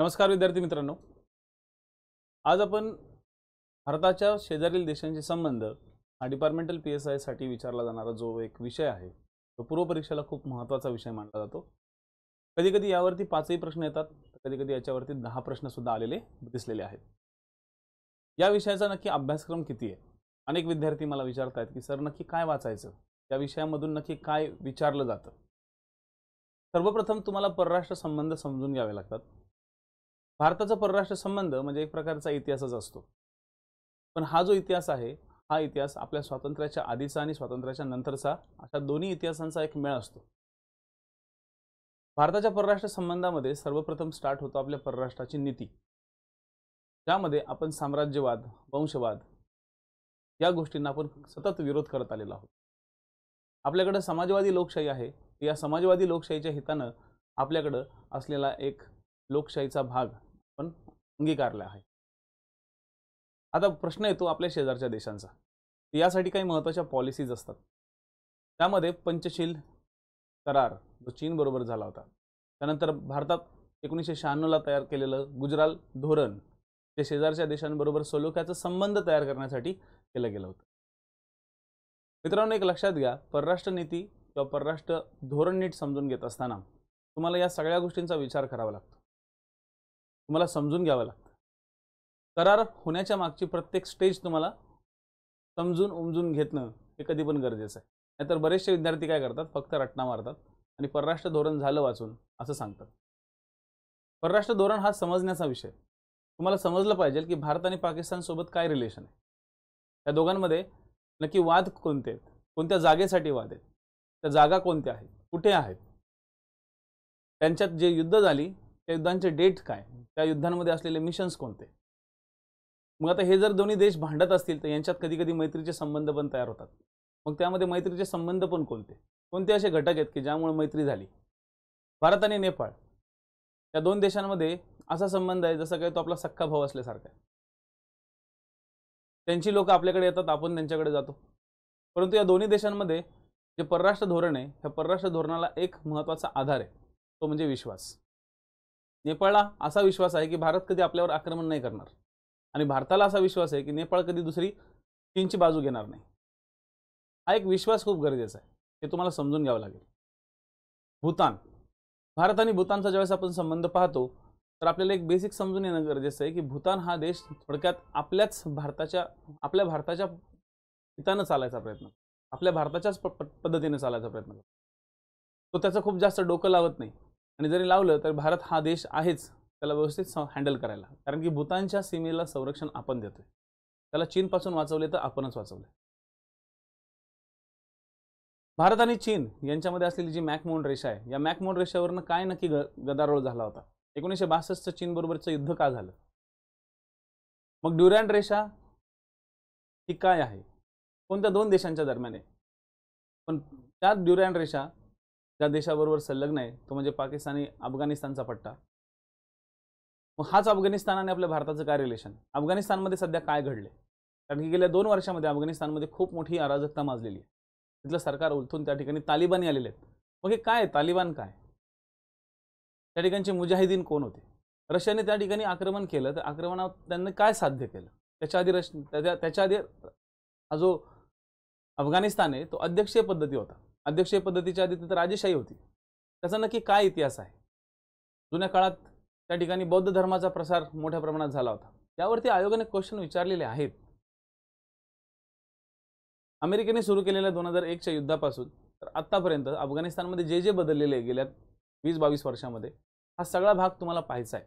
नमस्कार विद्यार्थी मित्रांनो आज आपण भारताच्या शेजारील देशांचे संबंध हा डिपार्टमेंटल पी एस आयसाठी विचारला जाणारा जो एक विषय आहे तो पूर्वपरीक्षेला खूप महत्त्वाचा विषय मानला जातो कधी कधी यावरती पाचही प्रश्न येतात तर कधी कधी याच्यावरती दहा प्रश्नसुद्धा आलेले दिसलेले आहेत या विषयाचा नक्की अभ्यासक्रम किती आहे अनेक विद्यार्थी मला विचारत आहेत की सर नक्की काय वाचायचं या विषयामधून नक्की काय विचारलं जातं सर्वप्रथम तुम्हाला परराष्ट्र संबंध समजून घ्यावे लागतात भारताचा परराष्ट्र संबंध म्हणजे एक प्रकारचा इतिहासच असतो पण हा जो इतिहास आहे हा इतिहास आपल्या स्वातंत्र्याच्या आधीचा आणि स्वातंत्र्याच्या नंतरचा अशा दोन्ही इतिहासांचा एक मेळ असतो भारताच्या परराष्ट्र संबंधामध्ये सर्वप्रथम स्टार्ट होतो आपल्या परराष्ट्राची नीती ज्यामध्ये आपण साम्राज्यवाद वंशवाद या गोष्टींना आपण सतत विरोध करत आलेलो आहोत आपल्याकडं समाजवादी लोकशाही आहे या समाजवादी लोकशाहीच्या हितानं आपल्याकडं असलेला एक लोकशाहीचा भाग पण अंगीकारला आहे आता प्रश्न येतो आपल्या शेजारच्या देशांचा यासाठी काही महत्वाच्या पॉलिसीज असतात त्यामध्ये पंचशील करार जो चीनबरोबर झाला होता त्यानंतर भारतात एकोणीसशे शहाण्णवला तयार केलेलं गुजराल धोरण ते शेजारच्या देशांबरोबर सलोख्याचा संबंध तयार करण्यासाठी केलं गेलं होतं मित्रांनो एक लक्षात घ्या परराष्ट्र नीती किंवा परराष्ट्र धोरण नीट समजून घेत असताना तुम्हाला या सगळ्या गोष्टींचा विचार करावा लागतो तुम्हाला समजून घ्यावं लागतं करार होण्याच्या मागची प्रत्येक स्टेज तुम्हाला समजून उमजून घेतणं हे कधी पण गरजेचं आहे नाहीतर बरेचसे विद्यार्थी काय करतात फक्त रटना मारतात आणि परराष्ट्र धोरण झालं वाचून असं सांगतात परराष्ट्र धोरण हा समजण्याचा विषय तुम्हाला समजलं पाहिजे की भारत आणि पाकिस्तानसोबत काय रिलेशन आहे त्या दोघांमध्ये नक्की वाद कोणते आहेत कोणत्या जागेसाठी वाद आहेत त्या जागा कोणत्या आहेत कुठे आहेत त्यांच्यात जे युद्ध झाली त्या युद्धांचे डेट काय त्या युद्धांमध्ये असलेले मिशन्स कोणते मग आता हे जर दोन्ही देश भांडत असतील तर यांच्यात कधी कधी मैत्रीचे संबंध पण तयार होतात मग त्यामध्ये मैत्रीचे संबंध पण कोणते कोणते असे घटक आहेत की ज्यामुळे मैत्री झाली भारत आणि नेपाळ या दोन देशांमध्ये असा संबंध आहे जसा काय तो आपला सख्खा भाऊ असल्यासारखा आहे त्यांची लोक आपल्याकडे येतात आपण त्यांच्याकडे जातो परंतु या दोन्ही देशांमध्ये जे परराष्ट्र धोरण आहे ह्या परराष्ट्र धोरणाला एक महत्त्वाचा आधार आहे तो म्हणजे विश्वास नेपाळला असा विश्वास आहे की भारत कधी आपल्यावर आक्रमण नाही करणार आणि भारताला असा विश्वास आहे की नेपाळ कधी दुसरी चीनची बाजू घेणार नाही हा एक विश्वास खूप गरजेचा आहे हे तुम्हाला समजून घ्यावं लागेल भूतान भारत आणि भूतानचा ज्यावेळेस आपण संबंध पाहतो तर आपल्याला एक बेसिक समजून येणं गरजेचं आहे की भूतान हा देश थोडक्यात आपल्याच भारताच्या आपल्या भारताच्या हितानं चालायचा प्रयत्न आपल्या भारताच्याच पद्धतीने चालायचा प्रयत्न करतो तो त्याचं खूप जास्त डोकं लावत नाही आणि जरी लावलं तर भारत हा देश आहेच त्याला व्यवस्थित हँडल करायला कारण की भूतानच्या सीमेला संरक्षण आपण देतोय त्याला चीनपासून वाचवले तर आपणच वाचवले भारत आणि चीन यांच्यामध्ये असलेली जी मॅकमोन रेषा आहे या मॅकमोन रेषेवरनं काय नक्की गदारोळ झाला होता एकोणीसशे बासष्टचं चीनबरोबरचं युद्ध का झालं मग ड्युरँड रेषा ही काय आहे कोणत्या दोन देशांच्या दरम्यान आहे पण त्या ड्युरॅन्ड रेषा ज्या देशाबरोबर संलग्न आहे तो म्हणजे पाकिस्तानी अफगाणिस्तानचा पट्टा मग हाच अफगाणिस्तान आणि आपल्या भारताचं काय रिलेशन अफगाणिस्तानमध्ये सध्या काय घडले कारण की गेल्या दोन वर्षामध्ये अफगाणिस्तानमध्ये खूप मोठी अराजकता माजलेली आहे तिथलं सरकार उलथून त्या ठिकाणी तालिबानी आलेले आहेत मग हे काय तालिबान काय त्या ठिकाणचे मुजाहिदीन कोण होते रशियाने त्या ठिकाणी आक्रमण केलं तर आक्रमणात त्यांनी काय साध्य केलं त्याच्या आधी रश त्याच्या आधी हा जो अफगाणिस्तान आहे तो अध्यक्षीय पद्धती होता अध्यक्षीय पद्धतीच्या आधी तिथं राजेशाही होती त्याचा नक्की काय इतिहास आहे जुन्या काळात त्या ठिकाणी बौद्ध धर्माचा प्रसार मोठ्या प्रमाणात झाला होता त्यावरती आयोगाने क्वेश्चन विचारलेले आहेत अमेरिकेने सुरू केलेल्या दोन हजार एकच्या युद्धापासून तर आत्तापर्यंत अफगाणिस्तानमध्ये जे जे बदललेले गेल्या वीस बावीस वर्षामध्ये हा सगळा भाग तुम्हाला पाहायचा आहे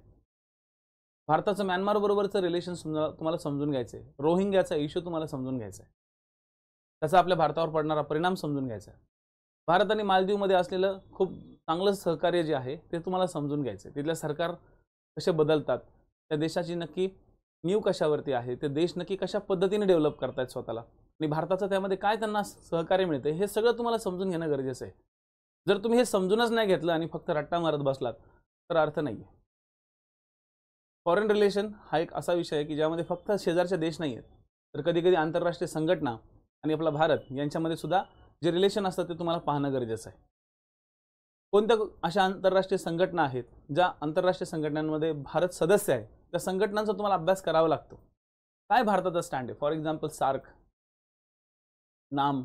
भारताचं म्यानमारबरोबरचं रिलेशन समजा तुम्हाला समजून घ्यायचं आहे रोहिंग्याचा इश्यू तुम्हाला समजून घ्यायचा आहे त्याचा आपल्या भारतावर पडणारा परिणाम समजून घ्यायचा आहे भारत आणि मालदीवमध्ये असलेलं खूप चांगलं सहकार्य जे आहे ते तुम्हाला समजून घ्यायचं आहे तिथल्या सरकार कसे बदलतात त्या देशाची नक्की नीव कशावरती आहे ते देश नक्की कशा पद्धतीने डेव्हलप करतायत स्वतःला आणि भारताचं त्यामध्ये काय त्यांना सहकार्य मिळते हे सगळं तुम्हाला समजून घेणं गरजेचं आहे जर तुम्ही हे समजूनच नाही घेतलं आणि फक्त रट्टा मारत बसलात तर अर्थ नाही आहे फॉरेन रिलेशन हा एक असा विषय आहे की ज्यामध्ये फक्त शेजारचे देश नाही आहेत तर कधीकधी आंतरराष्ट्रीय संघटना आणि आपला भारत यांच्यामध्ये सुद्धा जे रिलेशन असतात ते तुम्हाला पाहणं गरजेचं आहे कोणत्या अशा आंतरराष्ट्रीय संघटना आहेत ज्या आंतरराष्ट्रीय संघटनांमध्ये भारत सदस्य आहे त्या संघटनांचा तुम्हाला अभ्यास करावा लागतो काय भारताचा स्टँड आहे फॉर एक्झाम्पल सार्क नाम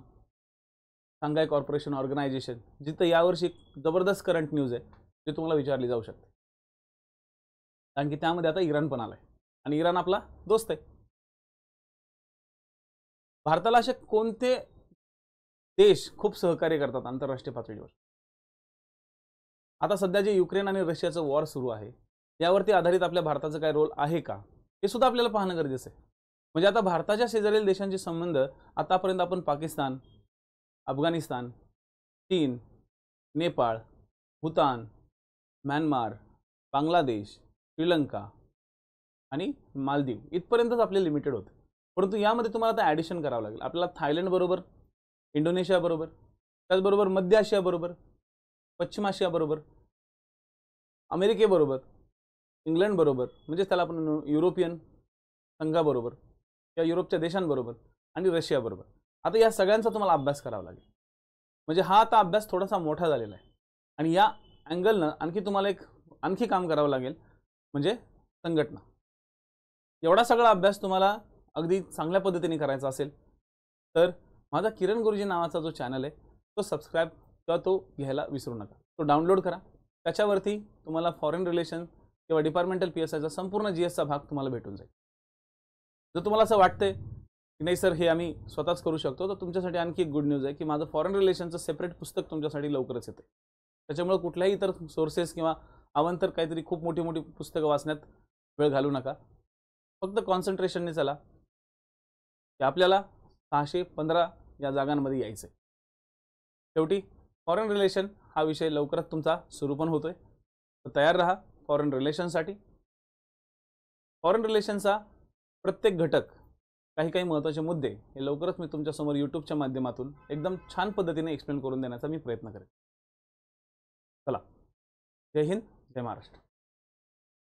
सांघाय कॉर्पोरेशन ऑर्गनायझेशन जिथं यावर्षी जबरदस्त करंट न्यूज आहे जे तुम्हाला विचारली जाऊ शकते कारण की त्यामध्ये आता इराण पण आला आहे आणि इराण आपला दोस्त आहे भारताला असे कोणते देश खूप सहकार्य करतात आंतरराष्ट्रीय पातळीवर आता सध्या जे युक्रेन आणि रशियाचं वॉर सुरू आहे यावरती आधारित आपल्या भारताचा काय रोल आहे का हे सुद्धा आपल्याला पाहणं गरजेचं आहे म्हणजे आता भारताच्या शेजारील देशांचे संबंध आतापर्यंत आपण पाकिस्तान अफगाणिस्तान चीन नेपाळ भूतान म्यानमार बांगलादेश श्रीलंका आणि मालदीव इथपर्यंतच आपले लिमिटेड होते परंतु यामध्ये तुम्हाला आता ॲडिशन करावं लागेल आपल्याला थायलंडबरोबर इंडोनेशियाबरोबर त्याचबरोबर मध्य आशियाबरोबर पश्चिम आशियाबरोबर अमेरिकेबरोबर इंग्लंडबरोबर म्हणजेच त्याला आपण युरोपियन संघाबरोबर किंवा युरोपच्या देशांबरोबर आणि रशियाबरोबर आता या सगळ्यांचा तुम्हाला अभ्यास करावा लागेल म्हणजे हा आता अभ्यास थोडासा मोठा झालेला आहे आणि या अँगलनं आणखी तुम्हाला एक आणखी काम करावं लागेल म्हणजे संघटना एवढा सगळा अभ्यास तुम्हाला अगदी चांगल्या पद्धतीने करायचा असेल तर माझा किरण गुरुजी नावाचा जो चॅनल आहे तो सबस्क्राईब किंवा तो घ्यायला विसरू नका तो डाउनलोड करा त्याच्यावरती तुम्हाला फॉरेन रिलेशन किंवा डिपार्टमेंटल पी एस आयचा संपूर्ण जी एसचा भाग तुम्हाला भेटून जाईल जर तुम्हाला असं वाटतंय की नाही सर हे आम्ही स्वतःच करू शकतो तर तुमच्यासाठी आणखी एक गुड न्यूज आहे की माझं फॉरेन रिलेशनचं सेपरेट पुस्तक तुमच्यासाठी लवकरच येते त्याच्यामुळे कुठल्याही इतर सोर्सेस किंवा अवंतर काहीतरी खूप मोठी मोठी पुस्तकं वाचण्यात वेळ घालू नका फक्त कॉन्सन्ट्रेशनने चला की आपल्याला सहाशे पंधरा या जागांमध्ये यायचं आहे शेवटी फॉरेन रिलेशन हा विषय लवकरच तुमचा सुरू पण होतो आहे तर तयार राहा फॉरेन रिलेशनसाठी फॉरेन रिलेशनचा प्रत्येक घटक काही काही महत्त्वाचे मुद्दे हे लवकरच मी तुमच्यासमोर यूट्यूबच्या माध्यमातून एकदम छान पद्धतीने एक्सप्लेन करून देण्याचा मी प्रयत्न करेन चला जय हिंद जय महाराष्ट्र